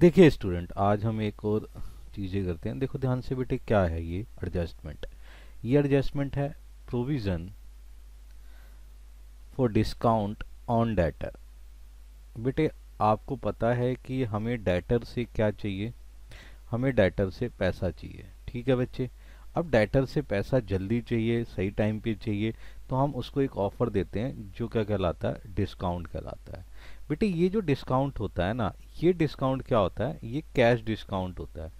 देखिए स्टूडेंट आज हम एक और चीज़ें करते हैं देखो ध्यान से बेटे क्या है ये एडजस्टमेंट ये एडजस्टमेंट है provision for discount on debtor बेटे आपको पता है कि हमें डेटर से क्या चाहिए हमें डेटर से पैसा चाहिए ठीक है बच्चे अब डेटर से पैसा जल्दी चाहिए सही टाइम पे चाहिए तो हम उसको एक ऑफ़र देते हैं जो क्या कहलाता है डिस्काउंट कहलाता है बेटे ये जो डिस्काउंट होता है ना ये डिस्काउंट क्या होता है ये कैश डिस्काउंट होता है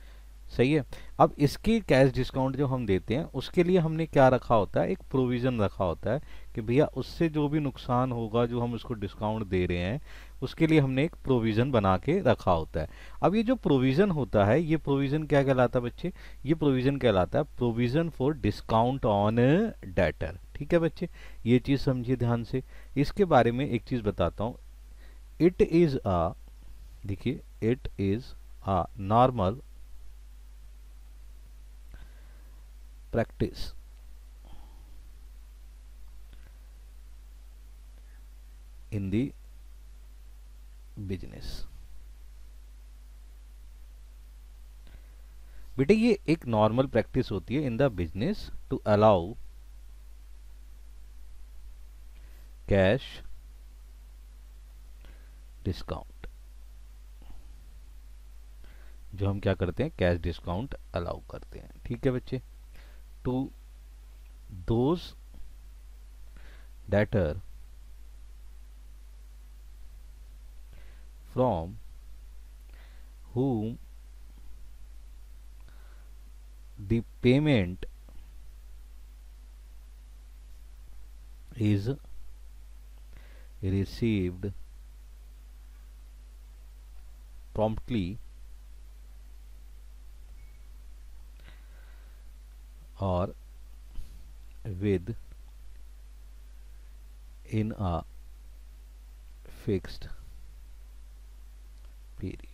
सही है अब इसकी कैश डिस्काउंट जो हम देते हैं उसके लिए हमने क्या रखा होता है एक प्रोविज़न रखा होता है कि भैया उससे जो भी नुकसान होगा जो हम उसको डिस्काउंट दे रहे हैं उसके लिए हमने एक प्रोविज़न बना के रखा होता है अब ये जो प्रोविज़न होता है ये प्रोविज़न क्या कहलाता है बच्चे ये प्रोविज़न कहलाता है provision for discount on debtor ठीक है बच्चे ये चीज़ समझिए ध्यान से इसके बारे में एक चीज़ बताता हूँ इट इज अ देखिए it is a normal practice in the business बेटे ये एक नॉर्मल प्रैक्टिस होती है in the business to allow cash discount जो हम क्या करते हैं कैश डिस्काउंट अलाउ करते हैं ठीक है बच्चे to those debtor from whom the payment is received promptly or with in a fixed period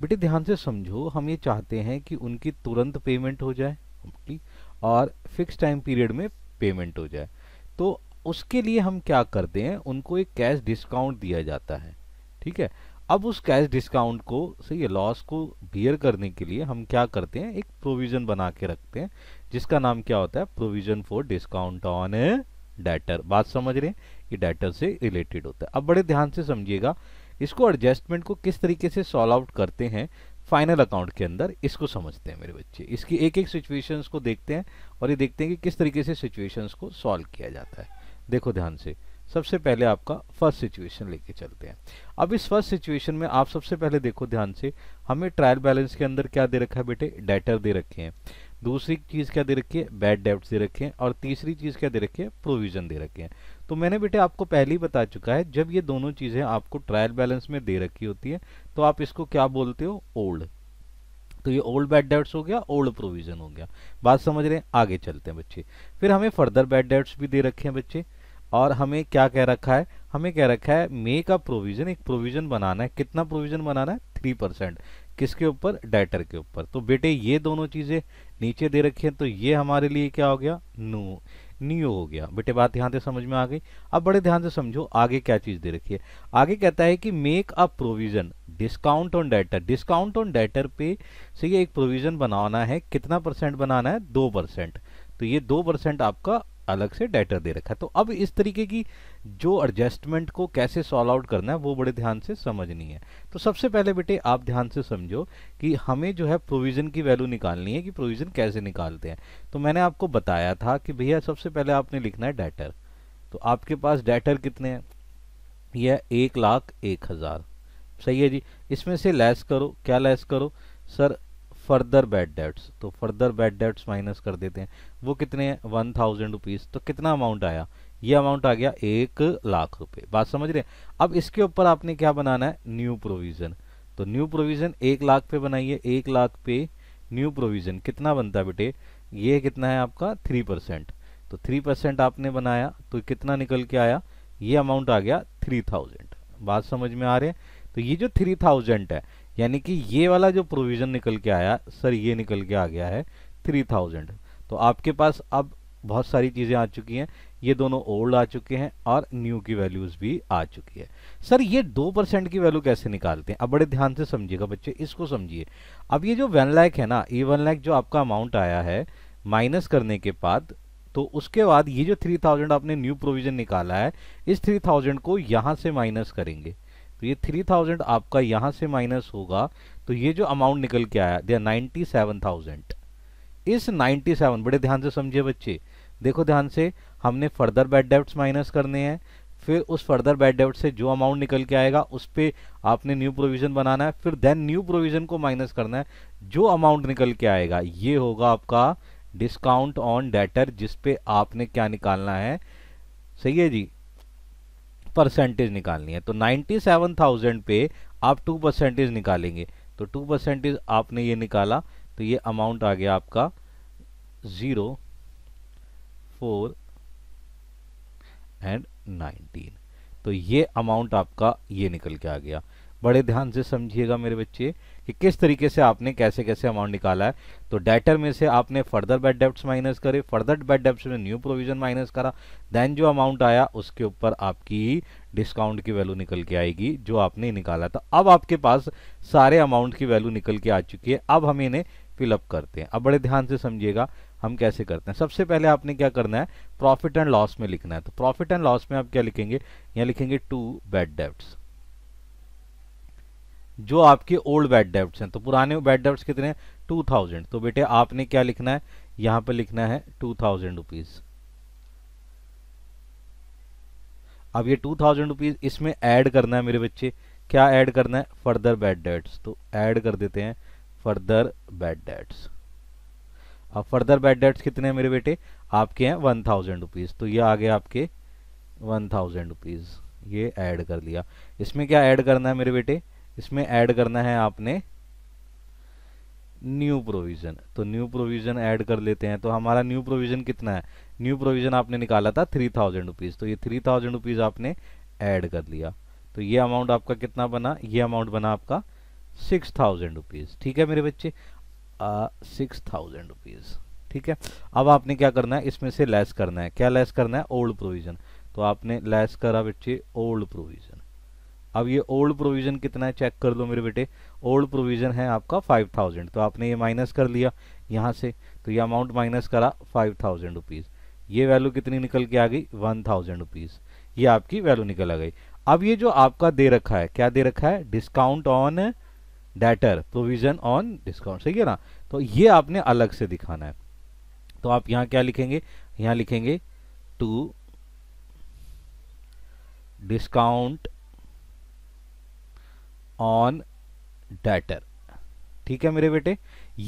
बेटे ध्यान से समझो हम ये चाहते हैं कि उनकी तुरंत पेमेंट हो जाए और फिक्स टाइम पीरियड में पेमेंट हो जाए तो उसके लिए हम क्या करते हैं उनको एक कैश डिस्काउंट दिया जाता है ठीक है अब उस कैश डिस्काउंट को सही लॉस को बियर करने के लिए हम क्या करते हैं एक प्रोविजन बना के रखते हैं जिसका नाम क्या होता है provision for discount on debtor बात समझ रहे हैं ये डेटर से रिलेटेड होता है अब बड़े ध्यान से समझिएगा इसको एडजस्टमेंट को किस तरीके से सॉल्व आउट करते हैं फाइनल अकाउंट के अंदर इसको समझते हैं मेरे बच्चे इसकी एक एक सिचुएशंस को देखते हैं और ये देखते हैं कि किस तरीके से सिचुएशंस को सॉल्व किया जाता है देखो ध्यान से सबसे पहले आपका फर्स्ट सिचुएशन लेके चलते हैं अब इस फर्स्ट सिचुएशन में आप सबसे पहले देखो ध्यान से हमें ट्रायल बैलेंस के अंदर क्या दे रखा है बेटे डेटर दे रखे हैं दूसरी चीज़ क्या दे रखी है बैड डेब्ट दे रखे हैं और तीसरी चीज़ क्या दे रखी है प्रोविज़न दे रखे हैं तो मैंने बेटे आपको पहले ही बता चुका है जब ये दोनों चीज़ें आपको ट्रायल बैलेंस में दे रखी होती है तो आप इसको क्या बोलते हो ओल्ड तो ये ओल्ड बैड डेट्स हो गया ओल्ड प्रोविज़न हो गया बात समझ रहे हैं आगे चलते हैं बच्चे फिर हमें फर्दर बैड डेट्स भी दे रखे हैं बच्चे और हमें क्या कह रखा है हमें कह रखा है मेक अ प्रोविजन एक प्रोविजन बनाना है कितना प्रोविजन बनाना है थ्री परसेंट किसके ऊपर डेटर के ऊपर तो बेटे ये दोनों चीज़ें नीचे दे रखी हैं तो ये हमारे लिए क्या हो गया नो नियो हो गया बेटे बात ध्यान से समझ में आ गई अब बड़े ध्यान से समझो आगे क्या चीज़ दे रखी है आगे कहता है कि make a provision discount on debtor discount on debtor पे से ये एक प्रोविजन बनाना है कितना परसेंट बनाना है दो परसेंट तो ये दो परसेंट आपका अलग से डेटर दे रखा है तो अब इस तरीके की जो एडजस्टमेंट को कैसे सॉल्व आउट करना है वो बड़े ध्यान से समझनी है तो सबसे पहले बेटे आप ध्यान से समझो कि हमें जो है प्रोविज़न की वैल्यू निकालनी है कि प्रोविज़न कैसे निकालते हैं तो मैंने आपको बताया था कि भैया सबसे पहले आपने लिखना है डेटर तो आपके पास डेटर कितने हैं यह एक लाख एक हज़ार सही है जी इसमें से लेस करो क्या लेस करो सर फर्दर बैड डेट्स तो फर्दर बैड डेट्स माइनस कर देते हैं वो कितने वन थाउजेंड रुपीज़ तो कितना अमाउंट आया ये अमाउंट आ गया एक लाख रुपए बात समझ रहे हैं अब इसके ऊपर आपने क्या बनाना है न्यू प्रोविज़न तो न्यू प्रोविज़न एक लाख पे बनाइए एक लाख पे न्यू प्रोविज़न कितना बनता है बेटे ये कितना है आपका थ्री परसेंट तो थ्री परसेंट आपने बनाया तो कितना निकल के आया ये अमाउंट आ गया थ्री थाउजेंड बात समझ में आ रहे हैं तो ये जो थ्री थाउजेंड है यानी कि ये वाला जो प्रोविज़न निकल के आया सर ये निकल के आ गया है थ्री थाउजेंड तो आपके पास अब बहुत सारी चीज़ें आ चुकी हैं ये दोनों ओल्ड आ चुके हैं और न्यू की वैल्यूज़ भी आ चुकी है सर ये दो परसेंट की वैल्यू कैसे निकालते हैं अब बड़े ध्यान से समझिएगा बच्चे इसको समझिए अब ये जो वन लैक है ना ये वन लैक जो आपका अमाउंट आया है माइनस करने के बाद तो उसके बाद ये जो थ्री थाउजेंड आपने न्यू प्रोविज़न निकाला है इस थ्री थाउजेंड को यहाँ से माइनस करेंगे तो ये थ्री थाउजेंड आपका यहाँ से माइनस होगा तो ये जो अमाउंट निकल के आया दिया नाइन्टी सेवन थाउजेंड इस नाइन्टी सेवन बड़े ध्यान से समझिए बच्चे देखो ध्यान से हमने फर्दर बैड डेब्ट माइनस करने हैं फिर उस फर्दर बैड डेब्ट से जो अमाउंट निकल के आएगा उस पर आपने न्यू प्रोविजन बनाना है फिर देन न्यू प्रोविजन को माइनस करना है जो अमाउंट निकल के आएगा ये होगा आपका डिस्काउंट ऑन डेटर जिसपे आपने क्या निकालना है सही है जी परसेंटेज निकालनी है तो 97,000 पे आप टू परसेंटेज निकालेंगे तो टू परसेंटेज आपने ये निकाला तो ये अमाउंट आ गया आपका ज़ीरो फोर एंड नाइनटीन तो ये अमाउंट आपका ये निकल के आ गया बड़े ध्यान से समझिएगा मेरे बच्चे कि किस तरीके से आपने कैसे कैसे अमाउंट निकाला है तो डेटर में से आपने फर्दर बैड डेप्ट माइनस करे फर्दर बैड डेप्ट में न्यू प्रोविजन माइनस करा देन जो अमाउंट आया उसके ऊपर आपकी डिस्काउंट की वैल्यू निकल के आएगी जो आपने निकाला था अब आपके पास सारे अमाउंट की वैल्यू निकल के आ चुकी है अब हम इन्हें फिलअप करते हैं अब बड़े ध्यान से समझिएगा हम कैसे करते हैं सबसे पहले आपने क्या करना है प्रॉफिट एंड लॉस में लिखना है तो प्रॉफिट एंड लॉस में आप क्या लिखेंगे यहाँ लिखेंगे टू बैड डेप्ट्स जो आपके ओल्ड बैड डेब्ट्स हैं तो पुराने बैड डेब्ट्स कितने टू थाउजेंड तो बेटे आपने क्या लिखना है यहाँ पर लिखना है टू थाउजेंड रुपीज़ अब ये टू थाउजेंड रुपीज़ इसमें ऐड करना है मेरे बच्चे क्या ऐड करना है फर्दर बैड डेट्स तो ऐड कर देते हैं फर्दर बैड डेट्स अब फर्दर बैड डेट्स कितने हैं मेरे बेटे आपके हैं वन थाउजेंड रुपीज़ तो ये आ गए आपके वन थाउजेंड रुपीज़ ये ऐड कर लिया इसमें क्या ऐड करना है मेरे बेटे इसमें ऐड करना है आपने न्यू प्रोविजन तो न्यू प्रोविजन ऐड कर लेते हैं तो हमारा न्यू प्रोविजन कितना है न्यू प्रोविजन आपने निकाला था थ्री थाउजेंड रुपीज़ तो ये थ्री थाउजेंड रुपीज़ आपने ऐड कर लिया तो ये अमाउंट आपका कितना बना ये अमाउंट बना आपका सिक्स थाउजेंड रुपीज़ ठीक है मेरे बच्चे सिक्स थाउजेंड रुपीज़ ठीक है अब आपने क्या करना है इसमें से लेस करना है क्या लेस करना है ओल्ड प्रोविजन तो आपने लेस करा बच्चे ओल्ड प्रोविजन अब ये ओल्ड प्रोविजन कितना है चेक कर लो मेरे बेटे ओल्ड प्रोविजन है आपका फाइव थाउजेंड तो आपने ये माइनस कर लिया यहाँ से तो ये अमाउंट माइनस करा फाइव थाउजेंड रुपीज़ ये वैल्यू कितनी निकल के आ गई वन थाउजेंड रुपीज़ ये आपकी वैल्यू निकल आ गई अब ये जो आपका दे रखा है क्या दे रखा है discount on debtor provision on discount सही है ना तो ये आपने अलग से दिखाना है तो आप यहाँ क्या लिखेंगे यहाँ लिखेंगे टू डिस्काउंट ऑन डेटर ठीक है मेरे बेटे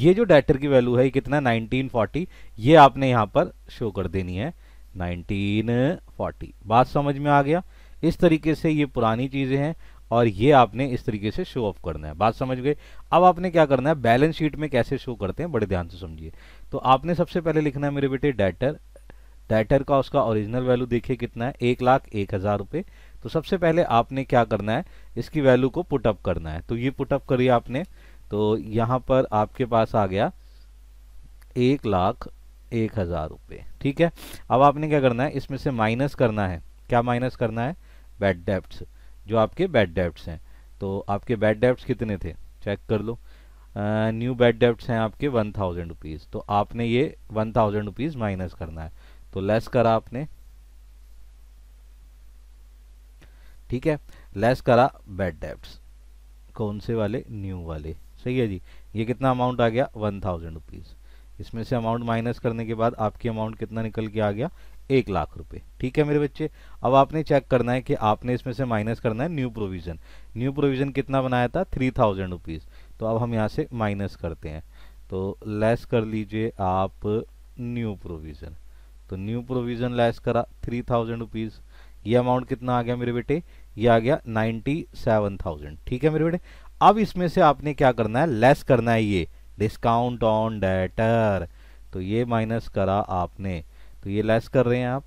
ये जो डेटर की वैल्यू है कितना 1940 ये आपने यहाँ पर शो कर देनी है 1940 बात समझ में आ गया इस तरीके से ये पुरानी चीज़ें हैं और ये आपने इस तरीके से शो ऑफ करना है बात समझ गए अब आपने क्या करना है बैलेंस शीट में कैसे शो करते हैं बड़े ध्यान से समझिए तो आपने सबसे पहले लिखना है मेरे बेटे डेटर डेटर का उसका ओरिजिनल वैल्यू देखिए कितना है एक लाख एक हज़ार रुपये तो सबसे पहले आपने क्या करना है इसकी वैल्यू को पुटअप करना है तो ये पुटअप करिए आपने तो यहाँ पर आपके पास आ गया एक लाख एक हज़ार रुपये ठीक है अब आपने क्या करना है इसमें से माइनस करना है क्या माइनस करना है बैड डेप्ट जो आपके बैड डेप्ट हैं तो आपके बैड डेप्ट कितने थे चेक कर लो न्यू बैड डेप्ट हैं आपके वन थाउजेंड रुपीज़ तो आपने ये वन थाउजेंड रुपीज़ माइनस करना है तो लेस करा आपने ठीक है लेस करा बेड डेप्ट कौन से वाले न्यू वाले सही है जी ये कितना अमाउंट आ गया वन थाउजेंड रुपीज़ इसमें से अमाउंट माइनस करने के बाद आपकी अमाउंट कितना निकल के आ गया एक लाख रुपए ठीक है मेरे बच्चे अब आपने चेक करना है कि आपने इसमें से माइनस करना है न्यू प्रोविज़न न्यू प्रोविज़न कितना बनाया था थ्री थाउजेंड रुपीज़ तो अब हम यहाँ से माइनस करते हैं तो लेस कर लीजिए आप न्यू प्रोविज़न तो न्यू प्रोविज़न लेस करा थ्री थाउजेंड रुपीज़ ये अमाउंट कितना आ गया मेरे बेटे ये आ गया नाइन्टी सेवन थाउजेंड ठीक है मेरे बेटे अब इसमें से आपने क्या करना है लेस करना है ये डिस्काउंट ऑन डेटर तो ये माइनस करा आपने तो ये लेस कर रहे हैं आप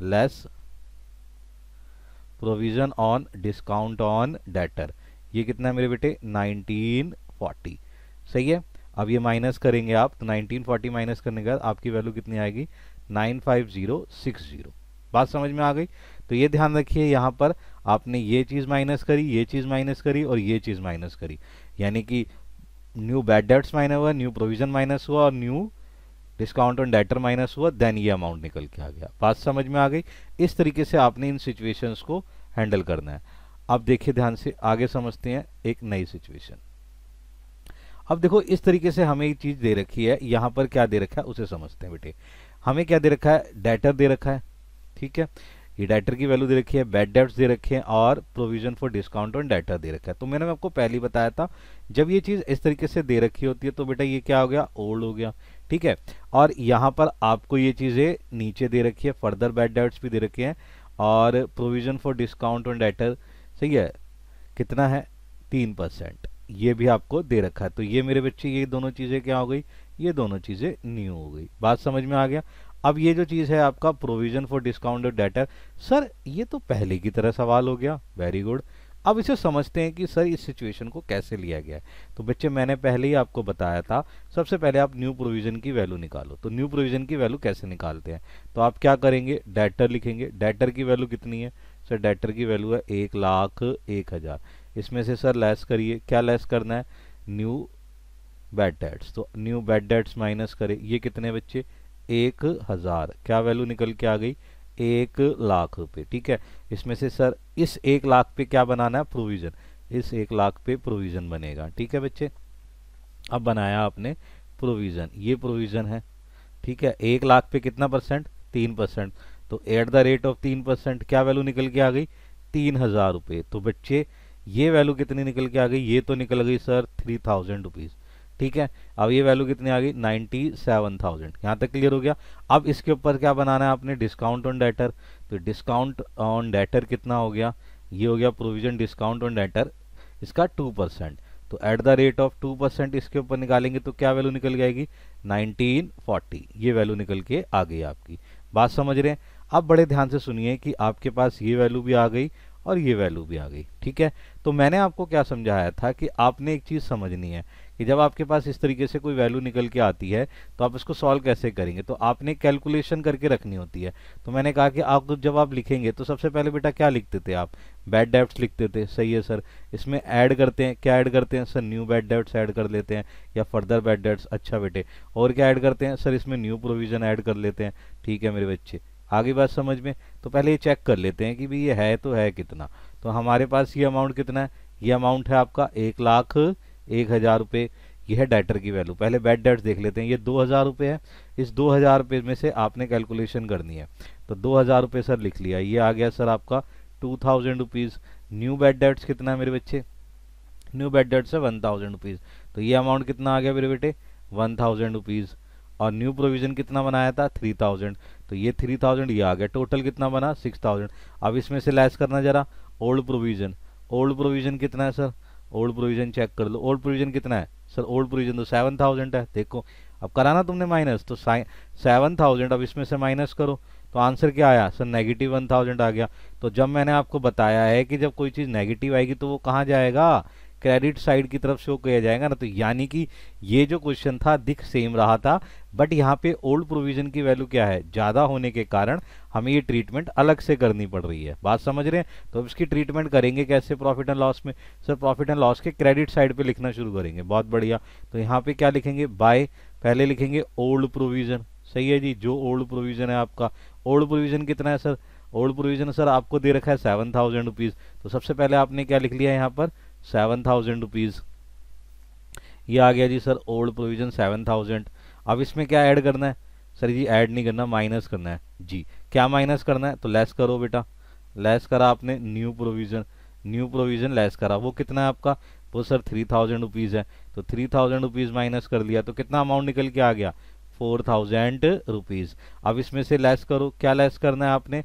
less provision on discount on debtor ये कितना है मेरे बेटे 1940 सही है अब ये माइनस करेंगे आप तो 1940 माइनस करने के बाद आपकी वैल्यू कितनी आएगी 95060 बात समझ में आ गई तो ये ध्यान रखिए यहाँ पर आपने ये चीज़ माइनस करी ये चीज़ माइनस करी और ये चीज़ माइनस करी यानी कि न्यू बैड डेट्स माइनस हुआ न्यू प्रोविज़न माइनस हुआ और new discount on debtor minus हुआ देन ये अमाउंट निकल के आ गया बात समझ में आ गई इस तरीके से आपने इन सिचुएशंस को हैंडल करना है अब देखिए ध्यान से आगे समझते हैं एक नई सिचुएशन अब देखो इस तरीके से हमें एक चीज़ दे रखी है यहां पर क्या दे रखा है उसे समझते हैं बेटे हमें क्या दे रखा है डेटर दे रखा है ठीक है ये डेटर की वैल्यू दे रखी है बैड डेट्स दे रखे हैं और provision for discount on debtor दे रखा है तो मैंने आपको पहले बताया था जब ये चीज़ इस तरीके से दे रखी होती है तो बेटा ये क्या हो गया ओल्ड हो गया ठीक है और यहाँ पर आपको ये चीज़ें नीचे दे रखी है फर्दर बैड डेट्स भी दे रखे हैं और provision for discount on debtor सही है कितना है तीन परसेंट ये भी आपको दे रखा है तो ये मेरे बच्चे ये दोनों चीज़ें क्या हो गई ये दोनों चीज़ें न्यू हो गई बात समझ में आ गया अब ये जो चीज़ है आपका provision for discount debtor sir ये तो पहले की तरह सवाल हो गया वेरी गुड अब इसे समझते हैं कि सर इस सिचुएशन को कैसे लिया गया है तो बच्चे मैंने पहले ही आपको बताया था सबसे पहले आप न्यू प्रोविजन की वैल्यू निकालो तो न्यू प्रोविजन की वैल्यू कैसे निकालते हैं तो आप क्या करेंगे डेटर लिखेंगे डेटर की वैल्यू कितनी है सर डेटर की वैल्यू है एक लाख एक हज़ार इसमें से सर लेस करिए क्या लेस करना है न्यू बैड डेट्स तो न्यू बैड डेट्स माइनस करें ये कितने बच्चे एक हज़ार क्या वैल्यू निकल के आ गई एक लाख रुपये ठीक है इसमें से सर इस एक लाख पे क्या बनाना है प्रोविज़न इस एक लाख पे प्रोविज़न बनेगा ठीक है बच्चे अब बनाया आपने प्रोविज़न ये प्रोविज़न है ठीक है एक लाख पे कितना परसेंट तीन परसेंट तो एट द रेट ऑफ तीन परसेंट क्या वैल्यू निकल के आ गई तीन हज़ार रुपये तो बच्चे ये वैल्यू कितनी निकल के आ गई ये तो निकल गई सर थ्री थाउजेंड रुपीज़ ठीक है अब ये वैल्यू कितनी आ गई नाइन्टी सेवन थाउजेंड यहाँ तक क्लियर हो गया अब इसके ऊपर क्या बनाना है आपने डिस्काउंट ऑन डेटर तो डिस्काउंट ऑन डेटर कितना हो गया ये हो गया प्रोविजन डिस्काउंट ऑन डेटर इसका टू परसेंट तो at the rate of two percent इसके ऊपर निकालेंगे तो क्या वैल्यू निकल जाएगी नाइनटीन फोर्टी ये वैल्यू निकल के आ गई आपकी बात समझ रहे हैं अब बड़े ध्यान से सुनिए कि आपके पास ये वैल्यू भी आ गई और ये वैल्यू भी आ गई ठीक है तो मैंने आपको क्या समझाया था कि आपने एक चीज़ समझनी है कि जब आपके पास इस तरीके से कोई वैल्यू निकल के आती है तो आप इसको सॉल्व कैसे करेंगे तो आपने कैलकुलेशन करके रखनी होती है तो मैंने कहा कि आप जब आप लिखेंगे तो सबसे पहले बेटा क्या लिखते थे आप बैड डेप्ट्स लिखते थे सही है सर इसमें ऐड करते हैं क्या ऐड करते हैं sir new bad debts add कर लेते हैं या फर्दर बैड डेप्ट्स अच्छा बेटे और क्या ऐड करते हैं सर इसमें न्यू प्रोविजन ऐड कर लेते हैं ठीक है मेरे बच्चे आगे बात समझ में तो पहले ये चेक कर लेते हैं कि भाई ये है तो है कितना तो हमारे पास ये अमाउंट कितना है ये अमाउंट है आपका एक लाख एक हज़ार रुपये यह है डेटर की वैल्यू पहले बैड डेट्स देख लेते हैं ये दो हज़ार रुपये है इस दो हज़ार रुपये में से आपने कैलकुलेशन करनी है तो दो हज़ार रुपये सर लिख लिया ये आ गया सर आपका two thousand rupees new bad debts कितना है मेरे बच्चे न्यू बैड डेट्स है वन थाउजेंड रुपीज़ तो ये अमाउंट कितना आ गया मेरे बेटे वन थाउजेंड रुपीज़ और न्यू प्रोविजन कितना बनाया था थ्री थाउजेंड तो ये थ्री थाउजेंड ये आ गया टोटल कितना बना सिक्स थाउजेंड अब इसमें से लैस करना जरा ओल्ड प्रोविजन ओल्ड प्रोविजन कितना है सर ओल्ड प्रोविजन चेक कर लो ओल्ड प्रोविजन कितना है सर ओल्ड प्रोविजन तो सेवन थाउजेंड है देखो अब कराना तुमने माइनस तो सेवन थाउजेंड अब इसमें से माइनस करो तो आंसर क्या आया सर नेगेटिव वन थाउजेंड आ गया तो जब मैंने आपको बताया है कि जब कोई चीज़ नेगेटिव आएगी तो वो कहाँ जाएगा क्रेडिट साइड की तरफ शो किया जाएगा ना तो यानी कि ये जो क्वेश्चन था दिख सेम रहा था बट यहाँ पे ओल्ड प्रोविजन की वैल्यू क्या है ज़्यादा होने के कारण हमें ये ट्रीटमेंट अलग से करनी पड़ रही है बात समझ रहे हैं तो इसकी ट्रीटमेंट करेंगे कैसे प्रॉफिट एंड लॉस में सर प्रॉफिट एंड लॉस के क्रेडिट साइड पे लिखना शुरू करेंगे बहुत बढ़िया तो यहाँ पे क्या लिखेंगे बाय पहले लिखेंगे ओल्ड प्रोविजन सही है जी जो ओल्ड प्रोविजन है आपका ओल्ड प्रोविजन कितना है सर ओल्ड प्रोविजन सर आपको दे रखा है सेवन थाउजेंड रुपीज़ तो सबसे पहले आपने क्या लिख लिया यहाँ पर सेवन थाउजेंड रुपीज़ ये आ गया जी sir old provision seven thousand अब इसमें क्या ऐड करना है सर जी ऐड नहीं करना माइनस करना है जी क्या माइनस करना है तो लेस करो बेटा लेस करा आपने new provision new provision less करा वो कितना है आपका वो सर थ्री थाउजेंड रुपीज़ है तो थ्री थाउजेंड रुपीज़ माइनस कर लिया तो कितना अमाउंट निकल के आ गया फोर थाउजेंड रुपीज़ अब इसमें से लेस करो क्या लेस करना है आपने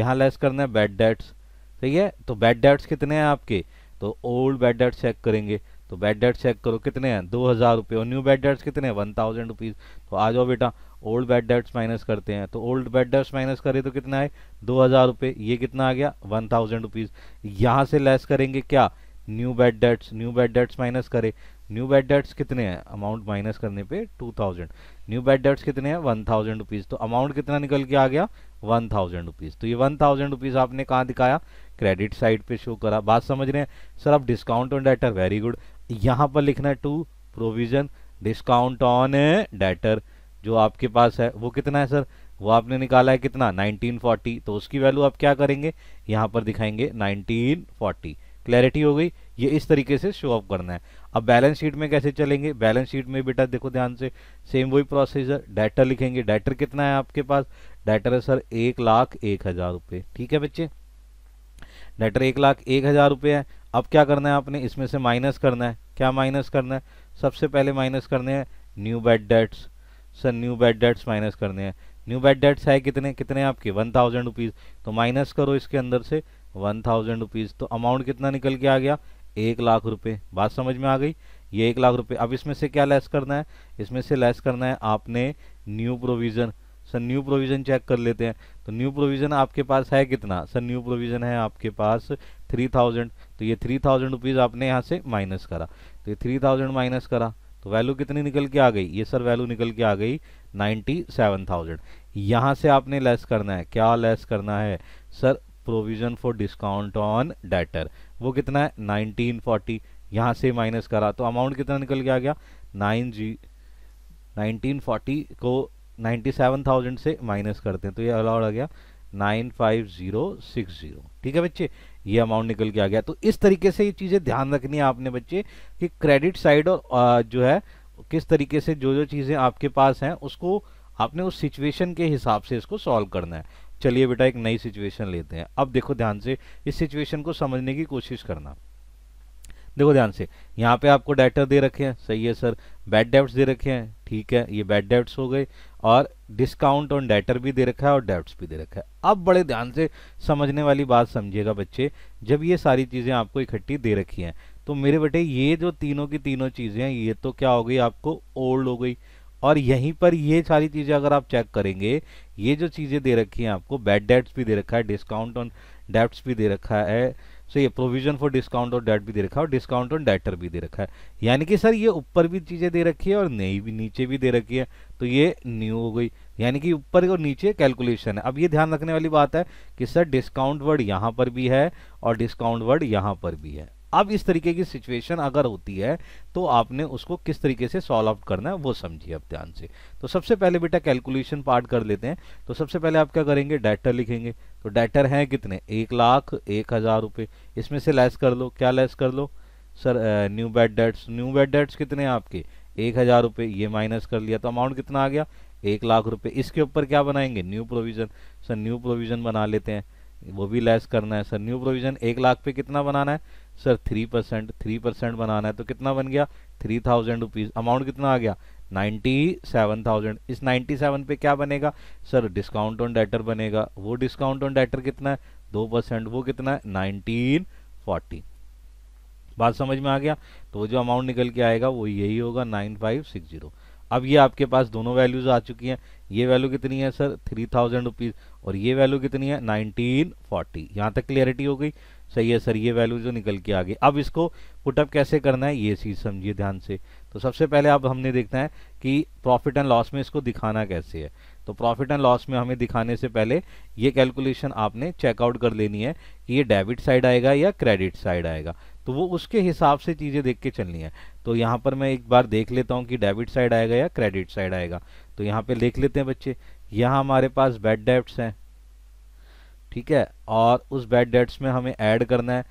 यहाँ लेस करना है बेड डेट्स ठीक है तो बेड डेट्स कितने हैं आपके तो ओल्ड बेड डेट चेक करेंगे तो बेड डेट चेक करो कितने हैं दो हज़ार रुपये और न्यू बेड डेट्स कितने हैं वन थाउजेंड रुपीज़ तो आ जाओ बेटा ओल्ड बेड डेट्स माइनस करते हैं तो ओल्ड बेड डेट्स माइनस करें तो कितना आए दो हज़ार रुपये ये कितना आ गया वन थाउजेंड रुपीज़ यहाँ से लेस करेंगे क्या new bad debts new bad debts minus करें न्यू बेड डेट्स कितने हैं अमाउंट माइनस करने पे two thousand new bad debts कितने हैं वन थाउजेंड रुपीज़ तो अमाउंट कितना निकल के आ गया वन थाउजेंड रुपीज़ तो ये वन थाउजेंड रुपीज़ आपने कहाँ दिखाया क्रेडिट साइड पे शो करा बात समझ रहे हैं सर आप discount on debtor very good यहाँ पर लिखना है to provision discount on debtor जो आपके पास है वो कितना है सर वो आपने निकाला है कितना 1940 तो उसकी वैल्यू आप क्या करेंगे यहाँ पर दिखाएंगे 1940 क्लैरिटी हो गई ये इस तरीके से शो ऑफ करना है अब बैलेंस शीट में कैसे चलेंगे बैलेंस शीट में बेटा देखो ध्यान से सेम वही प्रोसेस है लिखेंगे डायटर कितना है आपके पास डायटर है सर एक लाख एक हज़ार रुपये ठीक है बच्चे लेटर एक लाख एक हज़ार रुपये है अब क्या करना है आपने इसमें से माइनस करना है क्या माइनस करना है सबसे पहले माइनस करने हैं new bad debts sir new bad debts minus करने हैं न्यू बेड डेट्स है कितने कितने आपके वन थाउजेंड रुपीज़ तो माइनस करो इसके अंदर से वन थाउजेंड रुपीज़ तो अमाउंट कितना निकल के आ गया एक लाख रुपये बात समझ में आ गई ये एक लाख रुपये अब इसमें से क्या लेस करना है इसमें से लेस करना है आपने new provision sir new provision check कर लेते हैं तो न्यू प्रोविज़न आपके पास है कितना सर न्यू प्रोविज़न है आपके पास थ्री थाउजेंड तो ये थ्री थाउजेंड रुपीज़ आपने यहाँ से माइनस करा तो ये थ्री थाउजेंड माइनस करा तो वैल्यू कितनी निकल के आ गई ये सर वैल्यू निकल के आ गई नाइन्टी सेवन थाउजेंड यहाँ से आपने लेस करना है क्या लेस करना है sir provision for discount on debtor वो कितना है नाइनटीन फोर्टी यहाँ से माइनस करा तो अमाउंट कितना निकल के आ गया नाइन जी नाइनटीन फोर्टी को 97,000 से माइनस करते हैं तो ये अलाउड आ गया 95060 ठीक है बच्चे ये अमाउंट निकल के आ गया तो इस तरीके से ये चीज़ें ध्यान रखनी है आपने बच्चे कि क्रेडिट साइड और जो है किस तरीके से जो जो चीज़ें आपके पास हैं उसको आपने उस सिचुएशन के हिसाब से इसको सॉल्व करना है चलिए बेटा एक नई सिचुएशन लेते हैं अब देखो ध्यान से इस सिचुएशन को समझने की कोशिश करना देखो ध्यान से यहाँ पे आपको डेटर दे रखे हैं सही है सर बैड डेप्ट्स दे रखे हैं ठीक है ये बैड डेप्ट्स हो गए और डिस्काउंट ऑन डेटर भी दे रखा है और डेप्ट्स भी दे रखा है अब बड़े ध्यान से समझने वाली बात समझिएगा बच्चे जब ये सारी चीज़ें आपको इकट्ठी दे रखी हैं तो मेरे बेटे ये जो तीनों की तीनों चीज़ें हैं ये तो क्या हो गई आपको ओल्ड हो गई और यहीं पर ये सारी चीज़ें अगर आप चेक करेंगे ये जो चीज़ें दे रखी हैं आपको बैड डेट्स भी दे रखा है डिस्काउंट ऑन डेप्ट्स भी दे रखा है सो ये प्रोविजन फॉर डिस्काउंट और डेट भी दे रखा है और डिस्काउंट ऑन डेटर भी दे रखा है यानी कि सर ये ऊपर भी चीज़ें दे रखी है और नई भी नीचे भी दे रखी है तो ये न्यू हो गई यानी कि ऊपर और नीचे कैलकुलेशन है अब ये ध्यान रखने वाली बात है कि सर डिस्काउंट वर्ड यहाँ पर भी है और डिस्काउंट वर्ड यहाँ पर भी है अब इस तरीके की सिचुएशन अगर होती है तो आपने उसको किस तरीके से सॉल्व आउट करना है वो समझिए अब ध्यान से तो सबसे पहले बेटा कैलकुलेशन पार्ट कर लेते हैं तो सबसे पहले आप क्या करेंगे डेटर लिखेंगे तो डेटर हैं कितने एक लाख एक हज़ार रुपये इसमें से लेस कर लो क्या लेस कर लो sir new bad debts new bad debts कितने हैं आपके एक हज़ार रुपये ये माइनस कर लिया तो अमाउंट कितना आ गया एक लाख रुपये इसके ऊपर क्या बनाएंगे new provision sir new provision बना लेते हैं वो भी लेस करना है सर न्यू प्रोविज़न एक लाख पे कितना बनाना है sir three percent three percent बनाना है तो कितना बन गया थ्री थाउजेंड रुपीज़ अमाउंट कितना आ गया नाइन्टी सेवन थाउजेंड इस नाइन्टी सेवन पे क्या बनेगा सर डिस्काउंट ऑन डेटर बनेगा वो डिस्काउंट ऑन डेटर कितना है दो परसेंट वो कितना है नाइनटीन फोर्टी बात समझ में आ गया तो वो जो अमाउंट निकल के आएगा वो यही होगा नाइन फाइव सिक्स जीरो अब ये आपके पास दोनों वैल्यूज आ चुकी हैं ये वैल्यू कितनी है सर थ्री थाउजेंड रुपीज़ और ये वैल्यू कितनी है नाइनटीन फोर्टी यहाँ तक क्लियरिटी हो गई सही है सर ये वैल्यू जो निकल के आ गई अब इसको पुटअप कैसे करना है ये चीज़ समझिए ध्यान से तो सबसे पहले अब हमने देखना है कि प्रॉफिट एंड लॉस में इसको दिखाना कैसे है तो प्रॉफिट एंड लॉस में हमें दिखाने से पहले ये कैलकुलेशन आपने चेकआउट कर लेनी है कि ये डेबिट साइड आएगा या क्रेडिट साइड आएगा तो वो उसके हिसाब से चीज़ें देख के चलनी है तो यहाँ पर मैं एक बार देख लेता हूँ कि डेबिट साइड आएगा या क्रेडिट साइड आएगा तो यहाँ पे देख लेते हैं बच्चे यहाँ हमारे पास बैड डेब्ट्स हैं ठीक है और उस बैड डेब्ट्स में हमें ऐड करना है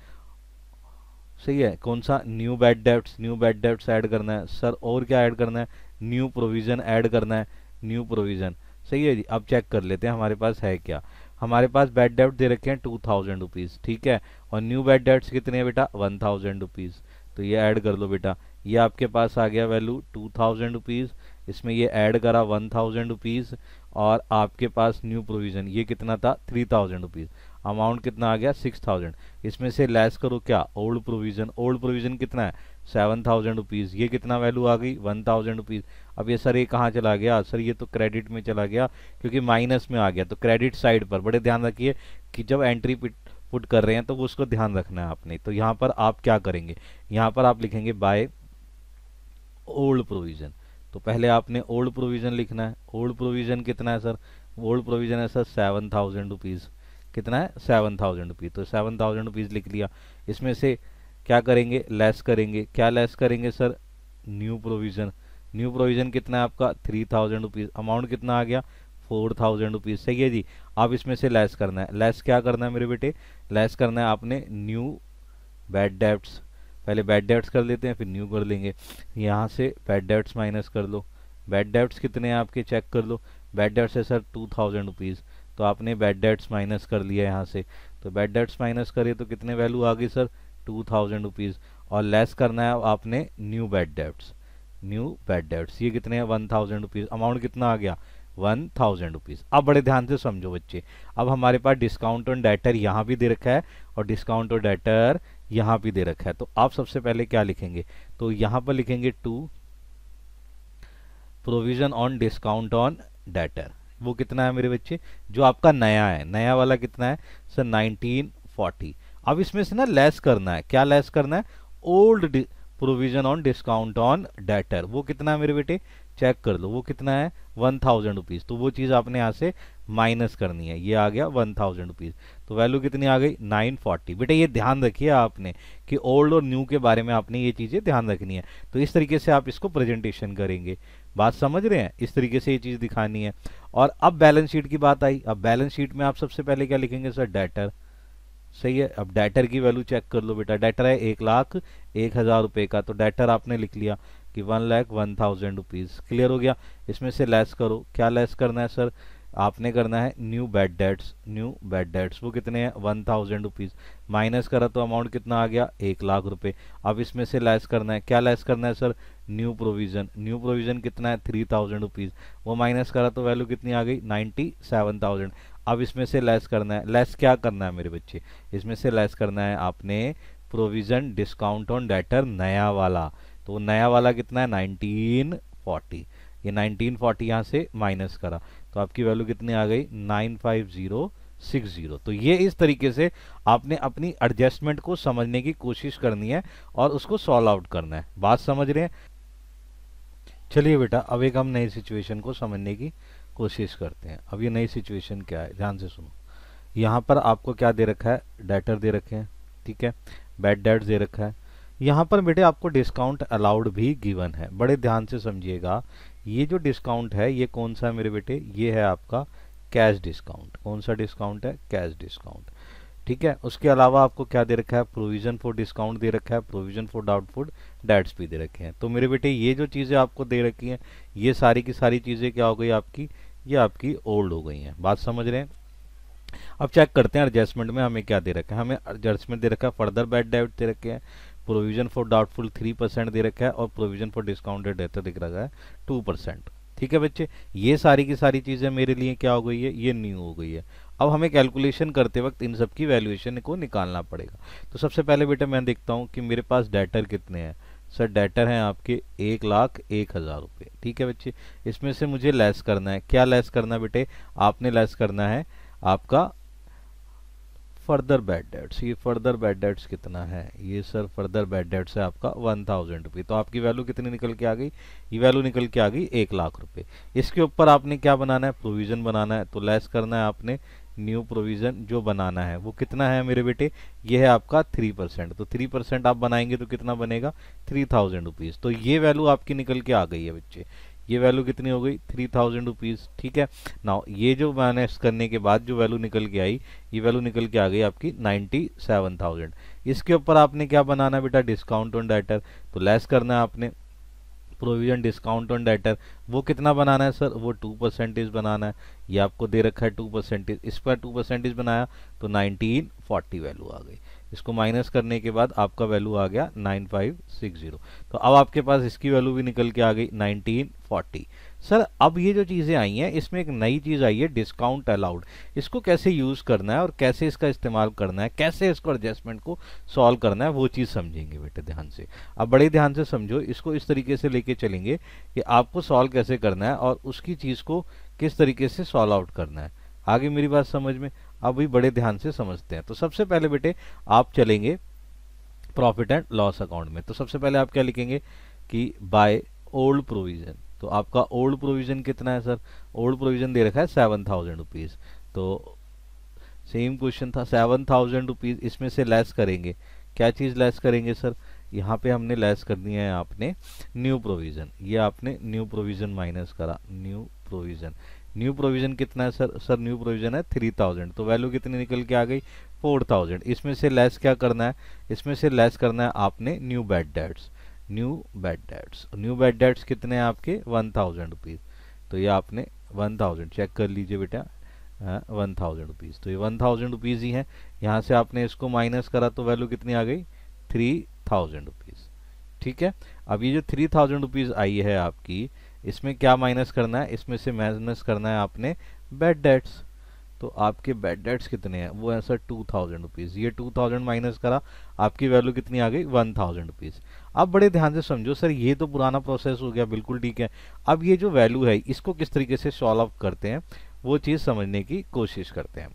सही है कौन सा new bad debts new bad debts add करना है सर और क्या ऐड करना है न्यू प्रोविज़न ऐड करना है न्यू प्रोविज़न सही है जी अब चेक कर लेते हैं हमारे पास है क्या हमारे पास बैड डेब्ट दे रखे हैं टू थाउजेंड रुपीज़ ठीक है और न्यू बैड डेब्ट कितने हैं बेटा वन थाउजेंड रुपीज़ तो ये ऐड कर लो बेटा ये आपके पास आ गया वैल्यू टू थाउजेंड रुपीज़ इसमें ये ऐड करा वन थाउजेंड रुपीज़ और आपके पास न्यू प्रोविज़न ये कितना था थ्री थाउजेंड रुपीज़ अमाउंट कितना आ गया सिक्स थाउजेंड इसमें से लेस करो क्या ओल्ड प्रोविज़न ओल्ड प्रोविज़न कितना है सेवन थाउजेंड रुपीज़ ये कितना वैल्यू आ गई वन थाउजेंड रुपीज़ अब ये सर ये कहाँ चला गया सर ये तो क्रेडिट में चला गया क्योंकि माइनस में आ गया तो क्रेडिट साइड पर बड़े ध्यान रखिए कि जब एंट्री पुट कर रहे हैं तो उसको ध्यान रखना है आपने तो यहाँ पर आप क्या करेंगे यहाँ पर आप लिखेंगे बाय ओल्ड प्रोविज़न तो पहले आपने ओल्ड प्रोविज़न लिखना है ओल्ड प्रोविज़न कितना है सर ओल्ड प्रोविज़न है सर सेवन थाउजेंड रुपीज़ कितना है सेवन थाउजेंड रुपीज़ तो सेवन थाउजेंड रुपीज़ लिख लिया इसमें से क्या करेंगे लेस करेंगे क्या लेस करेंगे sir new provision new provision कितना है आपका थ्री थाउजेंड रुपीज़ अमाउंट कितना आ गया फोर थाउजेंड रुपीज़ सही है जी आप इसमें से लेस करना है लेस क्या करना है मेरे बेटे लेस करना है आपने न्यू बैड डेप्ट्स पहले बैड डेप्ट्स कर लेते हैं फिर न्यू कर लेंगे यहाँ से बैड डेप्ट्स माइनस कर लो बैड डेप्ट्स कितने हैं आपके चेक कर लो बैड डेट्स है सर टू थाउजेंड रुपीज़ तो आपने बैड डेट्स माइनस कर लिया यहाँ से तो बैड डेट्स माइनस करिए तो कितने वैल्यू आ गई सर टू थाउजेंड रुपीज़ और लेस करना है आपने new bad debts new bad debts ये कितने हैं वन थाउजेंड रुपीज़ अमाउंट कितना आ गया वन थाउजेंड रुपीज़ अब बड़े ध्यान से समझो बच्चे अब हमारे पास डिस्काउंट ऑन डेटर यहाँ भी दे रखा है और डिस्काउंट ऑन डेटर यहाँ भी दे रखा है तो आप सबसे पहले क्या लिखेंगे तो यहाँ पर लिखेंगे to provision on discount on debtor वो कितना है मेरे बच्चे जो आपका नया है नया वाला कितना है सर नाइनटीन फोर्टी अब इसमें से ना लेस करना है क्या लेस करना है old provision on discount on debtor वो कितना है मेरे बेटे चेक कर लो वो कितना है वन थाउजेंड रुपीज़ तो वो चीज़ आपने यहाँ से माइनस करनी है ये आ गया वन थाउजेंड रुपीज़ तो वैल्यू कितनी आ गई नाइन फोर्टी बेटा ये ध्यान रखिए आपने कि ओल्ड और न्यू के बारे में आपने ये चीज़ें ध्यान रखनी है तो इस तरीके से आप इसको प्रेजेंटेशन करेंगे बात समझ रहे हैं इस तरीके से ये चीज़ दिखानी है और अब बैलेंस शीट की बात आई अब बैलेंस शीट में आप सबसे पहले क्या लिखेंगे सर डेटर सही है अब डेटर की वैल्यू चेक कर लो बेटा डेटर है एक लाख एक हज़ार रुपए का तो डेटर आपने लिख लिया कि one lakh one thousand rupees clear हो गया इसमें से लेस करो क्या लेस करना है सर आपने करना है new bad debts new bad debts वो कितने हैं वन थाउजेंड रुपीज़ माइनस करा तो अमाउंट कितना आ गया एक लाख रुपए अब इसमें से लेस करना है क्या लेस करना है sir new provision new provision कितना है थ्री थाउजेंड रुपीज़ वो माइनस करा तो वैल्यू कितनी आ गई नाइन्टी सेवन थाउजेंड अब इसमें से लेस करना है लेस क्या करना है मेरे बच्चे इसमें से लेस करना है आपने प्रोविजन डिस्काउंट ऑन डेटर नया वाला तो नया वाला कितना है नाइनटीन फोर्टी ये नाइनटीन फोर्टी यहाँ से माइनस करा तो आपकी वैल्यू कितनी आ गई nine five zero six zero तो ये इस तरीके से आपने अपनी एडजस्टमेंट को समझने की कोशिश करनी है और उसको सॉल्व आउट करना है बात समझ रहे हैं चलिए बेटा अब एक हम नई सिचुएशन को समझने की कोशिश करते हैं अब ये नई सिचुएशन क्या है ध्यान से सुनो यहाँ पर आपको क्या दे रखा है डेटर दे रखे हैं ठीक है बैड डेट दे रखा है यहाँ पर बेटे आपको डिस्काउंट अलाउड भी गिवन है बड़े ध्यान से समझिएगा ये जो डिस्काउंट है ये कौन सा है मेरे बेटे ये है आपका कैश डिस्काउंट कौन सा डिस्काउंट है कैश डिस्काउंट ठीक है उसके अलावा आपको क्या दे रखा है प्रोविजन फॉर डिस्काउंट दे रखा है प्रोविजन फॉर डाउटफुल डेट्स भी दे रखे हैं तो मेरे बेटे ये जो चीज़ें आपको दे रखी हैं ये सारी की सारी चीज़ें क्या हो गई आपकी ये आपकी ओल्ड हो गई हैं बात समझ रहे हैं अब चेक करते हैं एडजस्टमेंट में हमें क्या दे रखा है हमें एडजस्टमेंट दे रखा है फर्दर बैड डेट दे रखे हैं provision for doubtful three percent दे रखा है और प्रोविजन फॉर डिस्काउंटेड डेट दिख रखा है टू परसेंट ठीक है बच्चे ये सारी की सारी चीज़ें मेरे लिए क्या हो गई है ये न्यू हो गई है अब हमें कैलकुलेशन करते वक्त इन सब की वैल्यूएशन को निकालना पड़ेगा तो सबसे पहले बेटा मैं देखता हूँ कि मेरे पास डेटर कितने हैं सर डेटर हैं आपके एक लाख एक हज़ार रुपये ठीक है बच्चे इसमें से मुझे लेस करना है क्या लेस करना है बेटे आपने लेस करना है आपका फर्दर बैड डेट्स ये फर्दर बैड डेट्स कितना है ये सर फर्दर बैड डेट्स है आपका वन थाउजेंड रुपये तो आपकी वैल्यू कितनी निकल के आ गई ये वैल्यू निकल के आ गई एक लाख रुपये इसके ऊपर आपने क्या बनाना है प्रोविज़न बनाना है तो लेस करना है आपने न्यू प्रोविज़न जो बनाना है वो कितना है मेरे बेटे ये है आपका थ्री परसेंट तो थ्री परसेंट आप बनाएंगे तो कितना बनेगा थ्री थाउजेंड रुपीज़ तो ये वैल्यू आपकी निकल के आ गई है बच्चे ये वैल्यू कितनी हो गई थ्री थाउजेंड रुपीज़ ठीक है ना ये जो मैनेज करने के बाद जो वैल्यू निकल के आई ये वैल्यू निकल के आ गई आपकी नाइन्टी सेवन थाउजेंड इसके ऊपर आपने क्या बनाना बेटा डिस्काउंट ऑन डाइटर तो लेस करना है आपने प्रोविजन डिस्काउंट ऑन डेटर वो कितना बनाना है सर वो टू परसेंटेज बनाना है ये आपको दे रखा है टू परसेंटेज इस पर टू परसेंटेज बनाया तो नाइनटीन फोर्टी वैल्यू आ गई इसको माइनस करने के बाद आपका वैल्यू आ गया नाइन फाइव सिक्स जीरो तो अब आपके पास इसकी वैल्यू भी निकल के आ गई नाइनटीन फोर्टी सर अब ये जो चीज़ें आई हैं इसमें एक नई चीज़ आई है डिस्काउंट अलाउड इसको कैसे यूज़ करना है और कैसे इसका इस्तेमाल करना है कैसे इसको एडजस्टमेंट को सॉल्व करना है वो चीज़ समझेंगे बेटे ध्यान से अब बड़े ध्यान से समझो इसको इस तरीके से लेके चलेंगे कि आपको सॉल्व कैसे करना है और उसकी चीज़ को किस तरीके से सॉल्व आउट करना है आगे मेरी बात समझ में अब भी बड़े ध्यान से समझते हैं तो सबसे पहले बेटे आप चलेंगे प्रॉफिट एंड लॉस अकाउंट में तो सबसे पहले आप क्या लिखेंगे कि बाय ओल्ड प्रोविज़न तो आपका ओल्ड प्रोविज़न कितना है सर ओल्ड प्रोविज़न दे रखा है सेवन थाउजेंड रुपीज़ तो सेम क्वेश्चन था सेवन थाउजेंड रुपीज़ इसमें से लेस करेंगे क्या चीज़ लेस करेंगे सर यहाँ पे हमने लेस कर दिया है आपने न्यू प्रोविज़न ये आपने न्यू प्रोविज़न माइनस करा न्यू प्रोविज़न न्यू प्रोविज़न कितना है सर सर न्यू प्रोविज़न है थ्री थाउजेंड तो वैल्यू कितनी निकल के आ गई फोर थाउजेंड इसमें से लेस क्या करना है इसमें से लेस करना है आपने new bad debts new bad debts new bad debts कितने हैं आपके वन थाउजेंड रुपीज़ तो ये आपने वन थाउजेंड चेक कर लीजिए बेटा हाँ, वन थाउजेंड रुपीज़ तो ये वन थाउजेंड रुपीज़ ही है यहाँ से आपने इसको माइनस करा तो वैल्यू कितनी आ गई थ्री थाउजेंड रुपीज़ ठीक है अब ये जो थ्री थाउजेंड रुपीज़ आई है आपकी इसमें क्या माइनस करना है इसमें से माइनस करना है आपने बेड डेट्स तो आपके बेड डेट्स कितने हैं वो है सर टू थाउजेंड रुपीज़ ये टू थाउजेंड माइनस करा आपकी वैल्यू कितनी आ गई वन थाउजेंड रुपीज़ अब बड़े ध्यान से समझो सर ये तो पुराना प्रोसेस हो गया बिल्कुल ठीक है अब ये जो वैल्यू है इसको किस तरीके से सॉल्व करते हैं वो चीज़ समझने की कोशिश करते हैं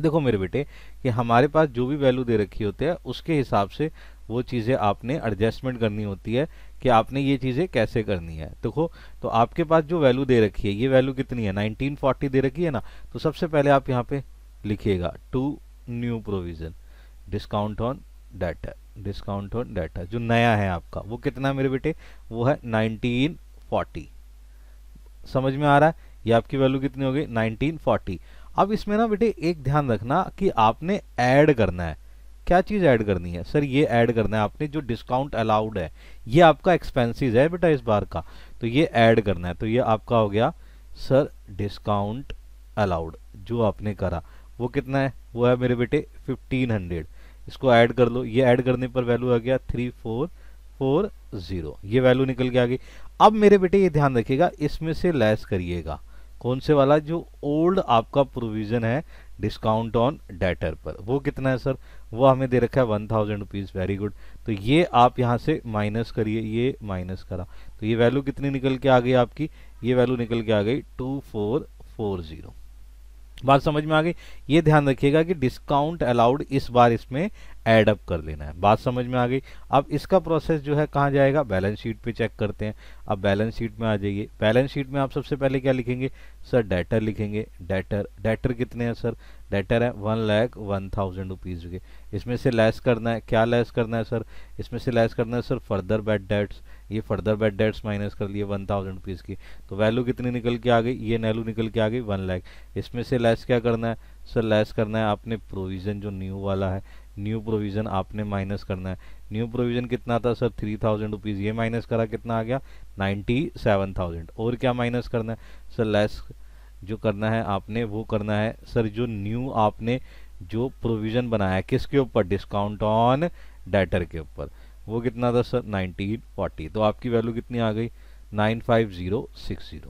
देखो मेरे बेटे कि हमारे पास जो भी वैल्यू दे रखी होती है उसके हिसाब से वो चीज़ें आपने एडजस्टमेंट करनी होती है कि आपने ये चीज़ें कैसे करनी है देखो तो आपके पास जो वैल्यू दे रखी है ये वैल्यू कितनी है 1940 दे रखी है ना तो सबसे पहले आप यहाँ पे लिखिएगा to new provision discount on debt discount on data जो नया है आपका वो कितना मेरे बेटे वो है नाइनटीन फोर्टी समझ में आ रहा है ये आपकी वैल्यू कितनी हो गई फोर्टी अब इसमें ना बेटे एक ध्यान रखना कि आपने ऐड करना है क्या चीज़ ऐड करनी है सर ये ऐड करना है आपने जो डिस्काउंट अलाउड है ये आपका एक्सपेंसिस है बेटा इस बार का तो ये ऐड करना है तो ये आपका हो गया सर डिस्काउंट अलाउड जो आपने करा वो कितना है वो है मेरे बेटे फिफ्टीन हंड्रेड इसको ऐड कर लो ये ऐड करने पर वैल्यू आ गया थ्री फोर फोर ज़ीरो ये वैल्यू निकल के आ गई अब मेरे बेटे ये ध्यान रखिएगा इसमें से लेस करिएगा कौन से वाला जो ओल्ड आपका प्रोविज़न है डिस्काउंट ऑन डेटर पर वो कितना है सर वो हमें दे रखा है one thousand rupees very good तो ये आप यहाँ से माइनस करिए ये माइनस करा तो ये वैल्यू कितनी निकल के आ गई आपकी ये वैल्यू निकल के आ गई टू फोर फोर ज़ीरो बात समझ में आ गई ये ध्यान रखिएगा कि डिस्काउंट अलाउड इस बार इसमें एडअप अप कर लेना है बात समझ में आ गई अब इसका प्रोसेस जो है कहाँ जाएगा बैलेंस शीट पे चेक करते हैं अब बैलेंस शीट में आ जाइए बैलेंस शीट में आप सबसे पहले क्या लिखेंगे सर डेटर लिखेंगे डेटर डेटर कितने हैं सर डेटर है one lakh one thousand rupees के इसमें से लेस करना है क्या लेस करना है सर इसमें से लेस करना है सर फर्दर बैड डेट्स ये फर्दर बैड डेट्स माइनस कर लिए वन थाउजेंड रुपीज़ की तो वैल्यू कितनी निकल के आ गई ये वैल्यू निकल के आ गई वन लाख इसमें से लेस क्या करना है सर लेस करना है आपने प्रोविज़न जो न्यू वाला है न्यू प्रोविज़न आपने माइनस करना है न्यू प्रोविज़न कितना था सर थ्री थाउजेंड रुपीज़ ये माइनस करा कितना आ गया नाइन्टी सेवन थाउजेंड और क्या माइनस करना है सर लेस जो करना है आपने वो करना है सर जो न्यू आपने जो प्रोविज़न बनाया किसके ऊपर डिस्काउंट ऑन डेटर के ऊपर वो कितना था सर 1940 तो आपकी वैल्यू कितनी आ गई 95060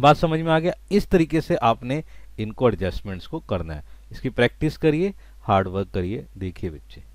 बात समझ में आ गया इस तरीके से आपने इनको एडजस्टमेंट्स को करना है इसकी प्रैक्टिस करिए हार्डवर्क करिए देखिए बच्चे